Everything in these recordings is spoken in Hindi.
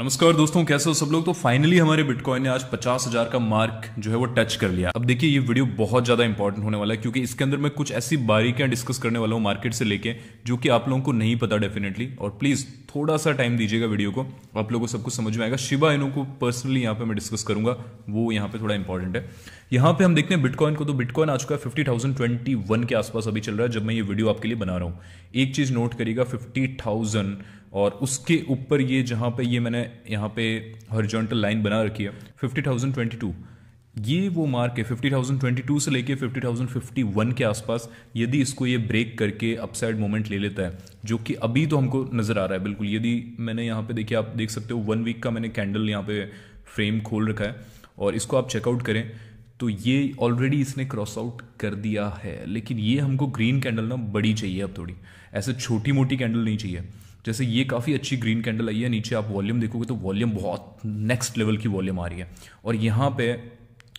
नमस्कार दोस्तों कैसे हो सब लोग तो फाइनली हमारे बिटकॉइन ने आज पचास हजार का मार्क जो है वो टच कर लिया अब देखिए ये वीडियो बहुत ज्यादा इंपॉर्टेंट होने वाला है क्योंकि इसके अंदर मैं कुछ ऐसी बारीकियां डिस्कस करने वाला हूँ मार्केट से लेके जो कि आप लोगों को नहीं पता डेफिनेटली और प्लीज थोड़ा सा टाइम दीजिएगा वीडियो को आप लोगों को सब कुछ समझ में आएगा शिवा इनों को पर्सनली यहाँ पे मैं डिस्कस करूंगा वो यहाँ पे थोड़ा इंपॉर्टेंट है यहाँ पे हम देखते हैं बिटकॉइन को तो बिटकॉइन आ चुका है फिफ्टी थाउजेंड ट्वेंटी वन के आसपास अभी चल रहा है जब मैं ये वीडियो आपके लिए बना रहा हूँ एक चीज नोट करिएगा फिफ्टी थाउजेंड और उसके ऊपर ये जहाँ पे ये मैंने यहाँ पे हॉरिजॉन्टल लाइन बना रखी है फिफ्टी थाउजेंड ट्वेंटी टू ये वो मार्क है फिफ्टी थाउजेंड ट्वेंटी टू से लेके फिफ्टी थाउजेंड फिफ्टी वन के आसपास यदि इसको ये ब्रेक करके अपसाइड मोमेंट ले लेता है जो कि अभी तो हमको नज़र आ रहा है बिल्कुल यदि मैंने यहाँ पे देखिए आप देख सकते हो वन वीक का मैंने कैंडल यहाँ पे फ्रेम खोल रखा है और इसको आप चेकआउट करें तो ये ऑलरेडी इसने क्रॉस आउट कर दिया है लेकिन ये हमको ग्रीन कैंडल ना बड़ी चाहिए अब थोड़ी ऐसे छोटी मोटी कैंडल नहीं चाहिए जैसे ये काफ़ी अच्छी ग्रीन कैंडल आई है नीचे आप वॉल्यूम देखोगे तो वॉल्यूम बहुत नेक्स्ट लेवल की वॉल्यूम आ रही है और यहाँ पे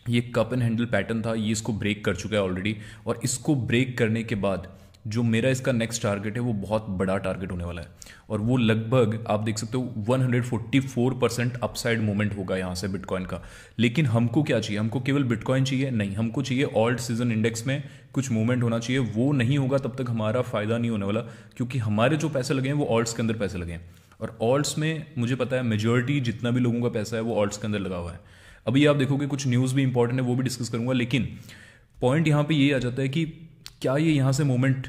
ये कप एंड हैंडल पैटर्न था ये इसको ब्रेक कर चुका है ऑलरेडी और इसको ब्रेक करने के बाद जो मेरा इसका नेक्स्ट टारगेट है वो बहुत बड़ा टारगेट होने वाला है और वो लगभग आप देख सकते हो 144 परसेंट अपसाइड मूवमेंट होगा यहाँ से बिटकॉइन का लेकिन हमको क्या चाहिए हमको केवल बिटकॉइन चाहिए नहीं हमको चाहिए ऑल्ट सीजन इंडेक्स में कुछ मूवमेंट होना चाहिए वो नहीं होगा तब तक हमारा फ़ायदा नहीं होने वाला क्योंकि हमारे जो पैसे लगे हैं वो ऑल्ट्स के अंदर पैसे लगे हैं और ऑल्ट्स में मुझे पता है मेजोरिटी जितना भी लोगों का पैसा है वो ऑल्ट्स के अंदर लगा हुआ है अभी आप देखोगे कुछ न्यूज़ भी इंपॉर्टेंट है वो भी डिस्कस करूंगा लेकिन पॉइंट यहाँ पे ये आ जाता है कि क्या ये यहाँ से मोमेंट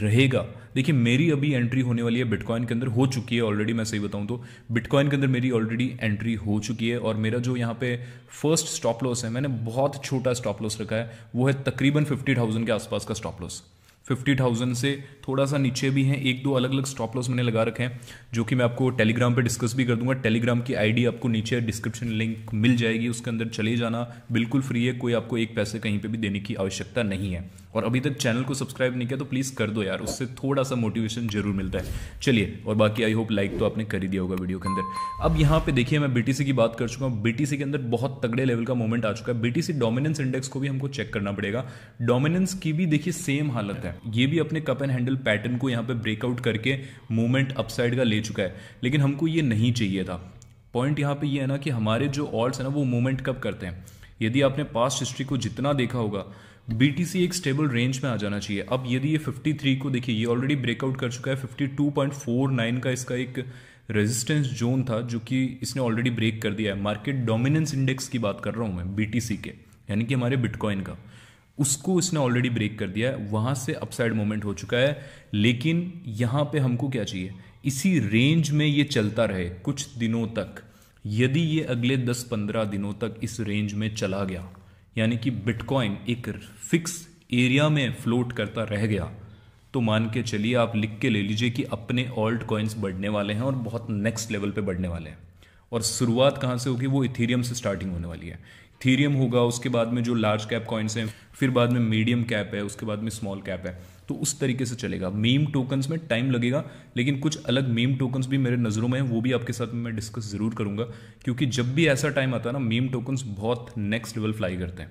रहेगा देखिए मेरी अभी एंट्री होने वाली है बिटकॉइन के अंदर हो चुकी है ऑलरेडी मैं सही बताऊं तो बिटकॉइन के अंदर मेरी ऑलरेडी एंट्री हो चुकी है और मेरा जो यहाँ पे फर्स्ट स्टॉप लॉस है मैंने बहुत छोटा स्टॉप लॉस रखा है वो है तकरीबन फिफ्टी थाउजेंड के आसपास का स्टॉप लॉस फिफ्टी थाउजेंड से थोड़ा सा नीचे भी हैं एक दो अलग अलग स्टॉप लॉस मैंने लगा रखे हैं जो कि मैं आपको टेलीग्राम पर डिस्कस भी कर दूंगा टेलीग्राम की आईडी आपको नीचे डिस्क्रिप्शन लिंक मिल जाएगी उसके अंदर चले जाना बिल्कुल फ्री है कोई आपको एक पैसे कहीं पर भी देने की आवश्यकता नहीं है और अभी तक चैनल को सब्सक्राइब नहीं किया तो प्लीज़ कर दो यार उससे थोड़ा सा मोटिवेशन जरूर मिलता है चलिए और बाकी आई होप लाइक तो आपने कर ही दिया होगा वीडियो के अंदर अब यहाँ पे देखिए मैं बीटीसी की बात कर चुका हूँ बीटीसी के अंदर बहुत तगड़े लेवल का मूवमेंट आ चुका है बीटीसी डोमिनेंस इंडेक्स को भी हमको चेक करना पड़ेगा डोमिनेंस की भी देखिए सेम हालत है ये भी अपने कप एंड हैंडल पैटर्न को यहाँ पे ब्रेकआउट करके मूवमेंट अपसाइड का ले चुका है लेकिन हमको ये नहीं चाहिए था पॉइंट यहाँ पे ये है ना कि हमारे जो ऑल्ट है ना वो मूवमेंट कब करते हैं यदि आपने पास्ट हिस्ट्री को जितना देखा होगा BTC एक स्टेबल रेंज में आ जाना चाहिए अब यदि ये 53 को देखिए ये ऑलरेडी ब्रेकआउट कर चुका है 52.49 का इसका एक रेजिस्टेंस जोन था जो कि इसने ऑलरेडी ब्रेक कर दिया है मार्केट डोमिनेंस इंडेक्स की बात कर रहा हूँ मैं BTC के यानी कि हमारे बिटकॉइन का उसको इसने ऑलरेडी ब्रेक कर दिया है वहाँ से अपसाइड मोमेंट हो चुका है लेकिन यहाँ पर हमको क्या चाहिए इसी रेंज में ये चलता रहे कुछ दिनों तक यदि ये अगले 10-15 दिनों तक इस रेंज में चला गया यानी कि बिटकॉइन एक फिक्स एरिया में फ्लोट करता रह गया तो मान के चलिए आप लिख के ले लीजिए कि अपने ऑल्ट कॉइन्स बढ़ने वाले हैं और बहुत नेक्स्ट लेवल पे बढ़ने वाले हैं और शुरुआत कहाँ से होगी वो इथेरियम से स्टार्टिंग होने वाली है इथेरियम होगा उसके बाद में जो लार्ज कैप कॉइन्स हैं फिर बाद में मीडियम कैप है उसके बाद में स्मॉल कैप है तो उस तरीके से चलेगा मीम टोकन्स में टाइम लगेगा लेकिन कुछ अलग मीम टोकन्स भी मेरे नज़रों में हैं वो भी आपके साथ मैं डिस्कस ज़रूर करूंगा क्योंकि जब भी ऐसा टाइम आता है ना मीम टोकन्स बहुत नेक्स्ट लेवल फ्लाई करते हैं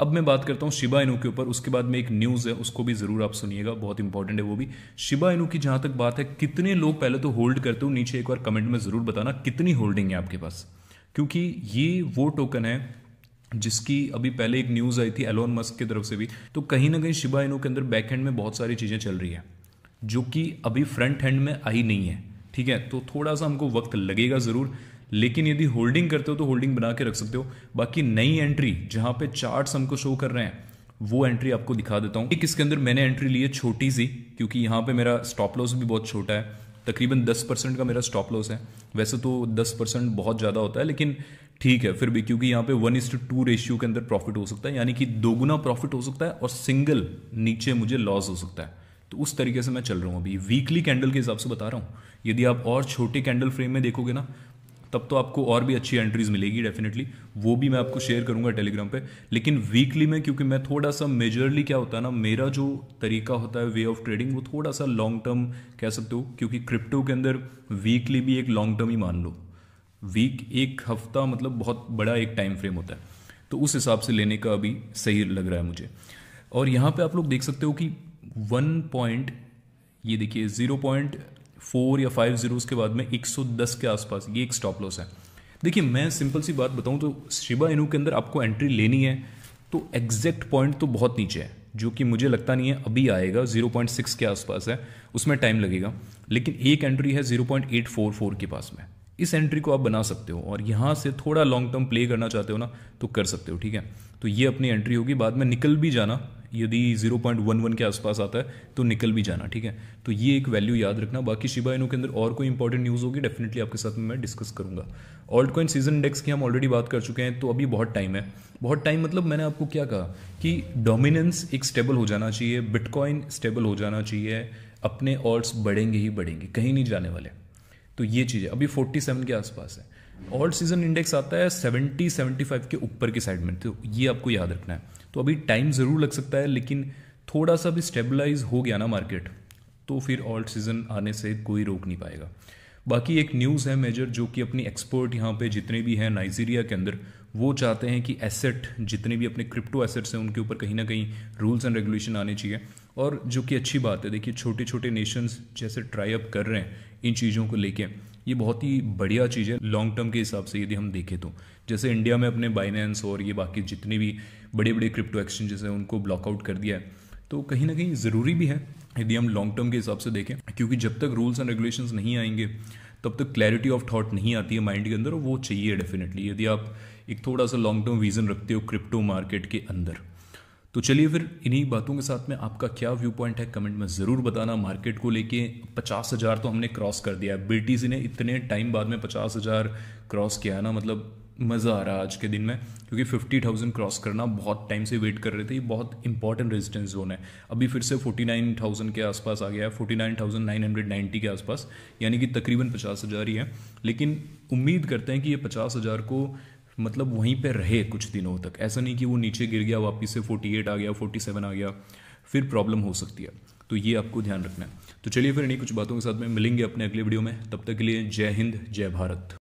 अब मैं बात करता हूँ शिबा इनू के ऊपर उसके बाद में एक न्यूज़ है उसको भी ज़रूर आप सुनिएगा बहुत इंपॉर्टेंट है वो भी शिबा इनू की जहाँ तक बात है कितने लोग पहले तो होल्ड करते हो नीचे एक बार कमेंट में ज़रूर बताना कितनी होल्डिंग है आपके पास क्योंकि ये वो टोकन है जिसकी अभी पहले एक न्यूज़ आई थी एलोन मस्क की तरफ से भी तो कहीं ना कहीं शिबा इनू के अंदर बैक हैंड में बहुत सारी चीज़ें चल रही है जो कि अभी फ्रंट हैंड में आई नहीं है ठीक है तो थोड़ा सा हमको वक्त लगेगा ज़रूर लेकिन यदि होल्डिंग करते हो तो होल्डिंग बना के रख सकते हो बाकी नई एंट्री जहां पे चार्ट हमको शो कर रहे हैं वो एंट्री आपको दिखा देता हूँ एक इसके अंदर मैंने एंट्री ली है छोटी सी क्योंकि यहाँ पे मेरा स्टॉप लॉस भी बहुत छोटा है तकरीबन 10 परसेंट का मेरा स्टॉप लॉस है वैसे तो 10 परसेंट बहुत ज़्यादा होता है लेकिन ठीक है फिर भी क्योंकि यहाँ पे one is to two ratio के अंदर प्रॉफिट हो सकता है यानी कि दोगुना प्रॉफिट हो सकता है और सिंगल नीचे मुझे लॉस हो सकता है तो उस तरीके से मैं चल रहा हूँ अभी वीकली कैंडल के हिसाब से बता रहा हूँ यदि आप और छोटे कैंडल फ्रेम में देखोगे ना तब तो आपको और भी अच्छी एंट्रीज मिलेगी डेफिनेटली वो भी मैं आपको शेयर करूंगा टेलीग्राम पे लेकिन वीकली में क्योंकि मैं थोड़ा सा मेजरली क्या होता है ना मेरा जो तरीका होता है वे ऑफ ट्रेडिंग वो थोड़ा सा लॉन्ग टर्म कह सकते हो क्योंकि क्रिप्टो के अंदर वीकली भी एक लॉन्ग टर्म ही मान लो वीक एक हफ्ता मतलब बहुत बड़ा एक टाइम फ्रेम होता है तो उस हिसाब से लेने का अभी सही लग रहा है मुझे और यहाँ पे आप लोग देख सकते हो कि वन पॉइंट ये देखिए ज़ीरो पॉइंट फोर या फाइव ज़ीरोज़ के बाद में एक सौ दस के आसपास ये एक स्टॉप लॉस है देखिए मैं सिंपल सी बात बताऊँ तो शिबा इनू के अंदर आपको एंट्री लेनी है तो एग्जैक्ट पॉइंट तो बहुत नीचे है जो कि मुझे लगता नहीं है अभी आएगा 0.6 के आसपास है उसमें टाइम लगेगा लेकिन एक एंट्री है 0.844 के पास में इस एंट्री को आप बना सकते हो और यहाँ से थोड़ा लॉन्ग टर्म प्ले करना चाहते हो ना तो कर सकते हो ठीक है तो ये अपनी एंट्री होगी बाद में निकल भी जाना यदि 0.11 के आसपास आता है तो निकल भी जाना ठीक है तो ये एक वैल्यू याद रखना बाकी शिबा इनों के अंदर और कोई इंपॉर्टेंट न्यूज़ होगी डेफिनेटली आपके साथ मैं डिस्कस करूंगा ऑल्ट कॉइन सीजन इंडेक्स की हम ऑलरेडी बात कर चुके हैं तो अभी बहुत टाइम है बहुत टाइम मतलब मैंने आपको क्या कहा कि डोमिनेंस एक स्टेबल हो जाना चाहिए बिटकॉइन स्टेबल हो जाना चाहिए अपने ऑल्ट्स बढ़ेंगे ही बढ़ेंगे कहीं नहीं जाने वाले तो ये चीज़ है अभी फोर्टी सेवन के आसपास है ऑल सीजन इंडेक्स आता है सेवेंटी सेवेंटी फाइव के ऊपर की साइड में तो ये आपको याद रखना है तो अभी टाइम ज़रूर लग सकता है लेकिन थोड़ा सा भी स्टेबलाइज हो गया ना मार्केट तो फिर ऑल सीजन आने से कोई रोक नहीं पाएगा बाकी एक न्यूज़ है मेजर जो कि अपनी एक्सपोर्ट यहाँ पे जितने भी हैं नाइजीरिया के अंदर वो चाहते हैं कि एसेट जितने भी अपने क्रिप्टो एसेट्स हैं उनके ऊपर कहीं ना कहीं रूल्स एंड रेगुलेशन आने चाहिए और जो कि अच्छी बात है देखिए छोटे छोटे नेशंस जैसे ट्राई अप कर रहे हैं इन चीज़ों को लेके ये बहुत ही बढ़िया चीज़ है लॉन्ग टर्म के हिसाब से यदि हम देखें तो जैसे इंडिया में अपने बाइनेंस और ये बाकी जितने भी बड़े बड़े क्रिप्टो एक्सचेंजेस हैं उनको ब्लॉकआउट कर दिया है तो कहीं ना कहीं ज़रूरी भी है यदि हम लॉन्ग टर्म के हिसाब से देखें क्योंकि जब तक रूल्स एंड रेगुलेशन नहीं आएंगे तब तक क्लैरिटी ऑफ थॉट नहीं आती है माइंड के अंदर और वो चाहिए डेफिनेटली यदि आप एक थोड़ा सा लॉन्ग टर्म विजन रखते हो क्रिप्टो मार्केट के अंदर तो चलिए फिर इन्हीं बातों के साथ में आपका क्या व्यू पॉइंट है कमेंट में ज़रूर बताना मार्केट को लेके पचास हज़ार तो हमने क्रॉस कर दिया है बीटीसी ने इतने टाइम बाद में पचास हज़ार क्रॉस किया है ना मतलब मज़ा आ रहा है आज के दिन में क्योंकि फिफ्टी थाउजेंड क्रॉस करना बहुत टाइम से वेट कर रहे थे ये बहुत इंपॉर्टेंट रेजिस्टेंस जोन है अभी फिर से फोर्टी नाइन थाउजेंड के आसपास आ गया है forty nine thousand nine hundred ninety के आसपास यानी कि तकरीबन पचास हज़ार ही है लेकिन उम्मीद करते हैं कि ये पचास हज़ार को मतलब वहीं पे रहे कुछ दिनों तक ऐसा नहीं कि वो नीचे गिर गया वापिस से 48 आ गया 47 आ गया फिर प्रॉब्लम हो सकती है तो ये आपको ध्यान रखना है तो चलिए फिर इन्हीं कुछ बातों के साथ में मिलेंगे अपने अगले वीडियो में तब तक के लिए जय हिंद जय भारत